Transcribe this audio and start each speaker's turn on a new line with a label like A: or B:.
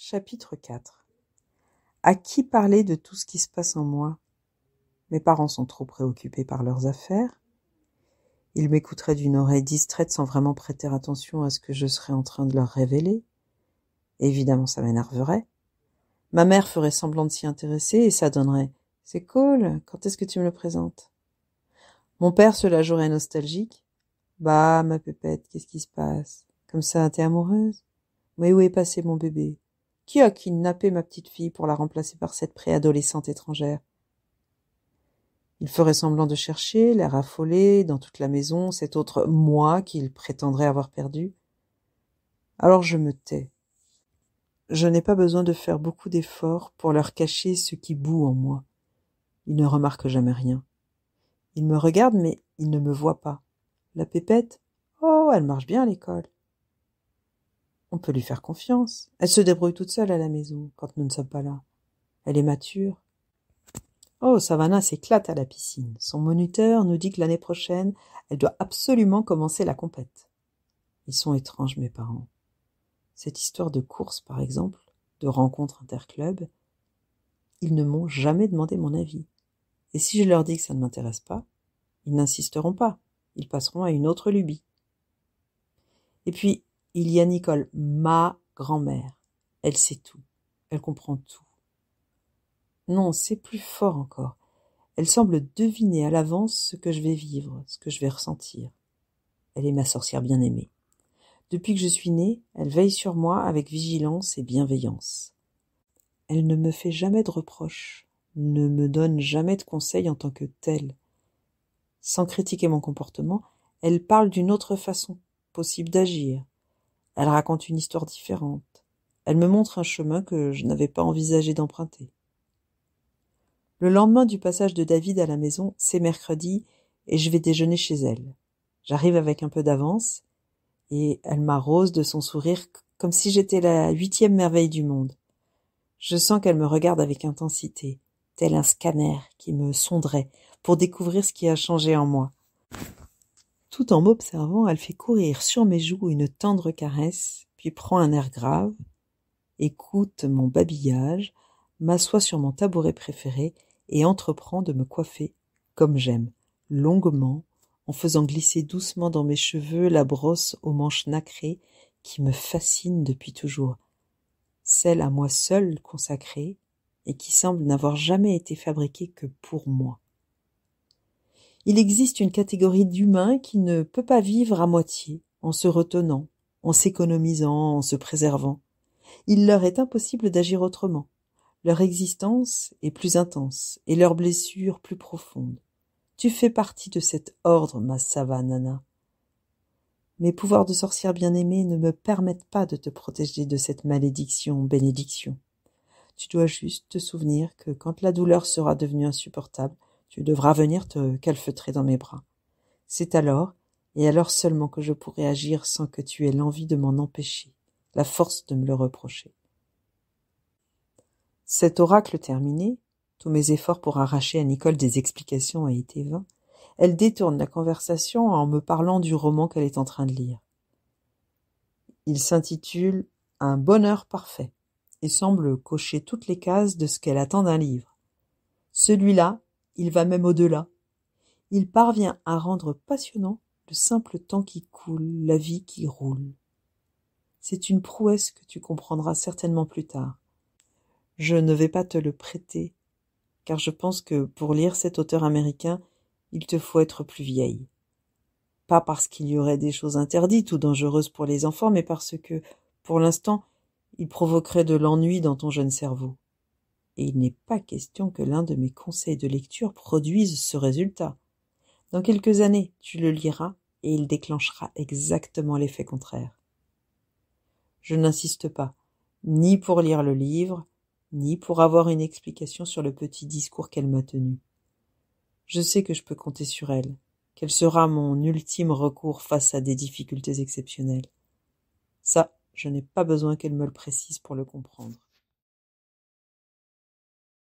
A: Chapitre 4 À qui parler de tout ce qui se passe en moi Mes parents sont trop préoccupés par leurs affaires. Ils m'écouteraient d'une oreille distraite sans vraiment prêter attention à ce que je serais en train de leur révéler. Évidemment, ça m'énerverait. Ma mère ferait semblant de s'y intéresser et ça donnerait C'est cool, quand est-ce que tu me le présentes Mon père se la jouerait nostalgique. Bah, ma pépette, qu'est-ce qui se passe Comme ça, t'es amoureuse Mais où est passé mon bébé qui a kidnappé ma petite fille pour la remplacer par cette préadolescente étrangère Il ferait semblant de chercher, l'air affolé, dans toute la maison, cet autre moi qu'il prétendrait avoir perdu. Alors je me tais. Je n'ai pas besoin de faire beaucoup d'efforts pour leur cacher ce qui bout en moi. Ils ne remarquent jamais rien. Ils me regardent, mais ils ne me voient pas. La pépette, oh, elle marche bien à l'école. On peut lui faire confiance. Elle se débrouille toute seule à la maison, quand nous ne sommes pas là. Elle est mature. Oh, Savannah s'éclate à la piscine. Son moniteur nous dit que l'année prochaine, elle doit absolument commencer la compète. Ils sont étranges, mes parents. Cette histoire de course, par exemple, de rencontre interclub, ils ne m'ont jamais demandé mon avis. Et si je leur dis que ça ne m'intéresse pas, ils n'insisteront pas. Ils passeront à une autre lubie. Et puis, il y a Nicole, ma grand-mère. Elle sait tout. Elle comprend tout. Non, c'est plus fort encore. Elle semble deviner à l'avance ce que je vais vivre, ce que je vais ressentir. Elle est ma sorcière bien-aimée. Depuis que je suis née, elle veille sur moi avec vigilance et bienveillance. Elle ne me fait jamais de reproches, ne me donne jamais de conseils en tant que telle. Sans critiquer mon comportement, elle parle d'une autre façon possible d'agir, elle raconte une histoire différente. Elle me montre un chemin que je n'avais pas envisagé d'emprunter. Le lendemain du passage de David à la maison, c'est mercredi, et je vais déjeuner chez elle. J'arrive avec un peu d'avance, et elle m'arrose de son sourire comme si j'étais la huitième merveille du monde. Je sens qu'elle me regarde avec intensité, tel un scanner qui me sondrait pour découvrir ce qui a changé en moi. Tout en m'observant, elle fait courir sur mes joues une tendre caresse, puis prend un air grave, écoute mon babillage, m'assoit sur mon tabouret préféré et entreprend de me coiffer comme j'aime, longuement, en faisant glisser doucement dans mes cheveux la brosse aux manches nacrées qui me fascine depuis toujours, celle à moi seule consacrée et qui semble n'avoir jamais été fabriquée que pour moi. Il existe une catégorie d'humains qui ne peut pas vivre à moitié, en se retenant, en s'économisant, en se préservant. Il leur est impossible d'agir autrement. Leur existence est plus intense et leurs blessures plus profondes. Tu fais partie de cet ordre, ma savanana. Mes pouvoirs de sorcière bien-aimée ne me permettent pas de te protéger de cette malédiction, bénédiction. Tu dois juste te souvenir que quand la douleur sera devenue insupportable, tu devras venir te calfeutrer dans mes bras. C'est alors, et alors seulement que je pourrai agir sans que tu aies l'envie de m'en empêcher, la force de me le reprocher. Cet oracle terminé, tous mes efforts pour arracher à Nicole des explications a été vain, Elle détourne la conversation en me parlant du roman qu'elle est en train de lire. Il s'intitule Un bonheur parfait et semble cocher toutes les cases de ce qu'elle attend d'un livre. Celui-là il va même au-delà. Il parvient à rendre passionnant le simple temps qui coule, la vie qui roule. C'est une prouesse que tu comprendras certainement plus tard. Je ne vais pas te le prêter, car je pense que pour lire cet auteur américain, il te faut être plus vieille. Pas parce qu'il y aurait des choses interdites ou dangereuses pour les enfants, mais parce que, pour l'instant, il provoquerait de l'ennui dans ton jeune cerveau et il n'est pas question que l'un de mes conseils de lecture produise ce résultat. Dans quelques années, tu le liras et il déclenchera exactement l'effet contraire. Je n'insiste pas, ni pour lire le livre, ni pour avoir une explication sur le petit discours qu'elle m'a tenu. Je sais que je peux compter sur elle, qu'elle sera mon ultime recours face à des difficultés exceptionnelles. Ça, je n'ai pas besoin qu'elle me le précise pour le comprendre.